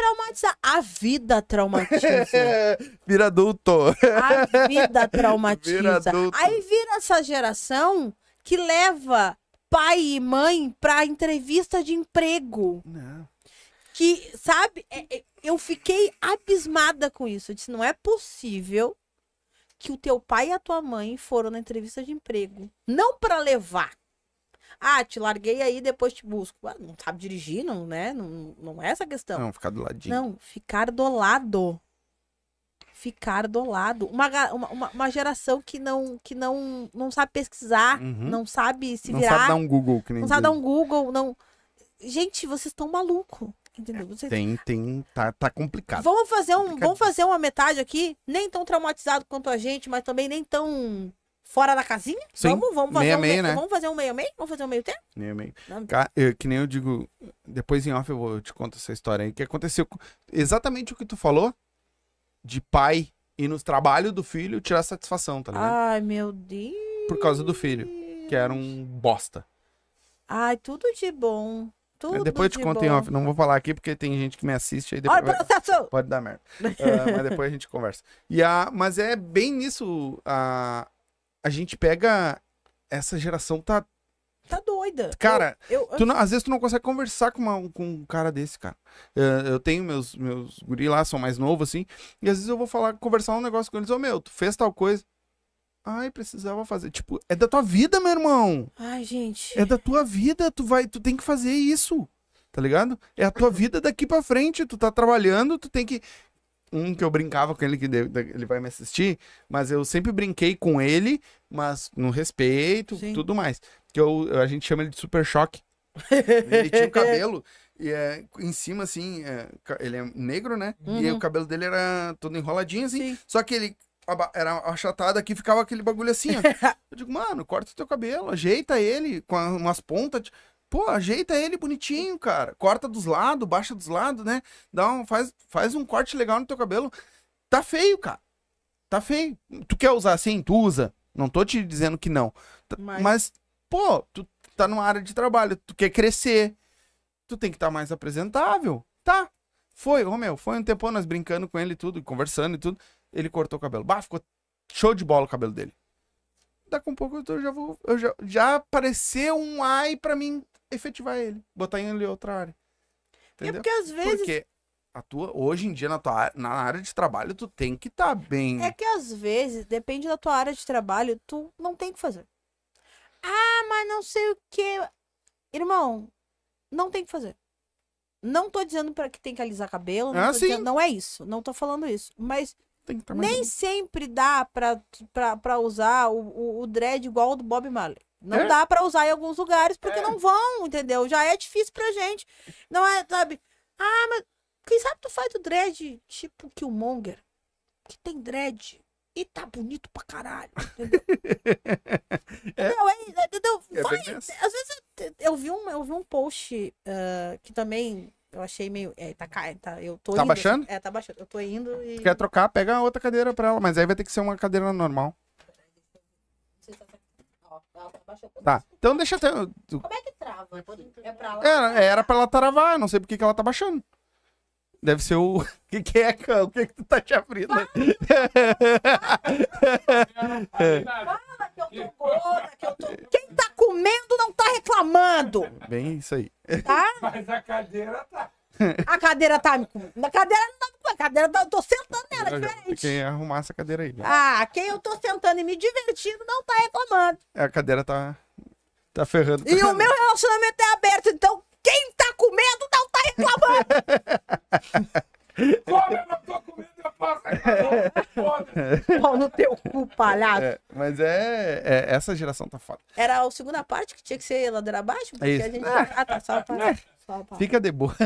traumatizar. A vida traumatiza. vira adulto. A vida traumatiza. Vira Aí vira essa geração que leva pai e mãe pra entrevista de emprego. Não. Que, sabe, é, é, eu fiquei abismada com isso. Eu disse, não é possível que o teu pai e a tua mãe foram na entrevista de emprego. Não para levar ah, te larguei aí, depois te busco. Ah, não sabe dirigir, não, né? Não, não é essa questão. Não, ficar do ladinho. Não, ficar do lado. Ficar do lado. Uma, uma, uma geração que não que não, não sabe pesquisar, uhum. não sabe se virar. Não sabe dar um Google. Que nem não sabe dar um Google, não... Gente, vocês estão maluco. Entendeu? Vocês... Tem, tem, tá, tá complicado. Vamos fazer, um, vamos fazer uma metade aqui, nem tão traumatizado quanto a gente, mas também nem tão fora da casinha? Sim. Vamos, vamos fazer meia, um meio, né? Vamos fazer um meio meio? Vamos fazer um meio tempo? Meio meio. Eu, que nem eu digo, depois em off eu, vou, te conto essa história aí, que aconteceu exatamente o que tu falou de pai ir no trabalho do filho tirar satisfação, tá ligado? Ai, meu Deus. Por causa do filho, que era um bosta. Ai, tudo de bom. Tudo depois eu te de conto bom. em off, não vou falar aqui porque tem gente que me assiste aí depois. Olha processo! Pode dar merda. uh, mas depois a gente conversa. E a, mas é bem nisso a, a gente pega. Essa geração tá. Tá doida. Cara, eu, eu... Tu não, às vezes tu não consegue conversar com, uma, com um cara desse, cara. Eu, eu, tenho meus, meus guri lá, são mais novos, assim. E às vezes eu vou falar, conversar um negócio com eles. Ô, oh, meu, tu fez tal coisa. Ai, precisava fazer. Tipo, é da tua vida, meu irmão. Ai, gente. É da tua vida. Tu vai, tu tem que fazer isso tá ligado? É a tua vida daqui para frente, tu tá trabalhando, tu tem que um que eu brincava com ele, que ele vai me assistir, mas eu sempre brinquei com ele, mas no respeito, Sim. tudo mais. Que eu, a gente chama ele de super choque. ele tinha o cabelo e é, em cima, assim, é, ele é negro, né? Uhum. E o cabelo dele era todo enroladinho, assim. Sim. Só que ele era achatado aqui, ficava aquele bagulho assim, ó. eu digo, mano, corta o teu cabelo, ajeita ele com umas pontas. Pô, ajeita ele bonitinho, cara. Corta dos lados, baixa dos lados, né? Dá um, faz, faz um corte legal no teu cabelo. Tá feio, cara. Tá feio. Tu quer usar assim? Tu usa. Não tô te dizendo que não. Mas, Mas pô, tu tá numa área de trabalho, tu quer crescer. Tu tem que estar tá mais apresentável. Tá. Foi, Romeu, foi um tempão nós brincando com ele e tudo, conversando e tudo. Ele cortou o cabelo. Bah, ficou show de bola o cabelo dele daqui a um pouco eu já vou. Eu já, já apareceu um ai para mim efetivar ele, botar em outra área. É Entendeu? É porque às vezes. Porque a tua, hoje em dia, na, tua, na área de trabalho, tu tem que estar tá bem. É que às vezes, depende da tua área de trabalho, tu não tem o que fazer. Ah, mas não sei o que. Irmão, não tem o que fazer. Não tô dizendo para que tem que alisar cabelo, não, ah, dizendo, não é isso, não tô falando isso. Mas tá nem bem. sempre dá para usar o, o, o dread igual o do Bob Marley. Não é? dá para usar em alguns lugares porque é. não vão, entendeu? Já é difícil pra gente. Não é, sabe? Ah, mas quem sabe tu faz o dread tipo Killmonger, que tem dread e tá bonito pra caralho, entendeu? é. Não, é, entendeu? É, é, é vai, às vezes eu, eu, vi um, eu vi um post uh, que também eu achei meio. É, tá, tá, eu tô tá indo. baixando? É, tá baixando. Eu tô indo e. Quer trocar? Pega outra cadeira pra ela, mas aí vai ter que ser uma cadeira normal. Não sei se tá Tá. Então deixa até. Tu... Como é que trava? É, é pra ela Era, era pra ela travar, não sei por que, que ela tá baixando. Deve ser o. O que, que é, cão? O que, que tu tá te abrindo? Fala, Fala que eu tô gorda, que eu tô. Quem tá comendo não tá reclamando! Bem, isso aí. Tá? Mas a cadeira tá. A cadeira tá me Na cadeira não tá me A cadeira tá... eu tô sentando nela, eu, diferente. Quem arrumar essa cadeira aí. Né? Ah, quem eu tô sentando e me divertindo não tá reclamando. É, a cadeira tá. Tá ferrando. E o meu relacionamento é aberto, então quem tá comendo não tá reclamando. Como eu não tô comendo, eu posso reclamar. Foda-se. Pau no teu cu, palhaço. É, mas é, é, Essa geração tá foda. Era a segunda parte que tinha que ser ladeira abaixo? Porque é isso. a gente. Ah, tá, só pra. É. Fica de boa.